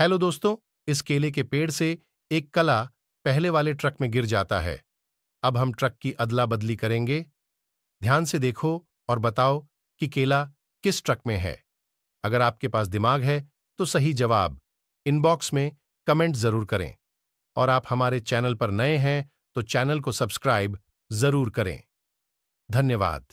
hello दोस्तों इस केले के पेड़ से एक कला पहले वाले ट्रक में गिर जाता है अब हम ट्रक की अदला बदली करेंगे ध्यान से देखो और बताओ कि केला किस ट्रक में है अगर आपके पास दिमाग है तो सही जवाब इनबॉक्स में कमेंट जरूर करें और आप हमारे चैनल पर नए हैं तो चैनल को सब्सक्राइब जरूर करें धन्यवाद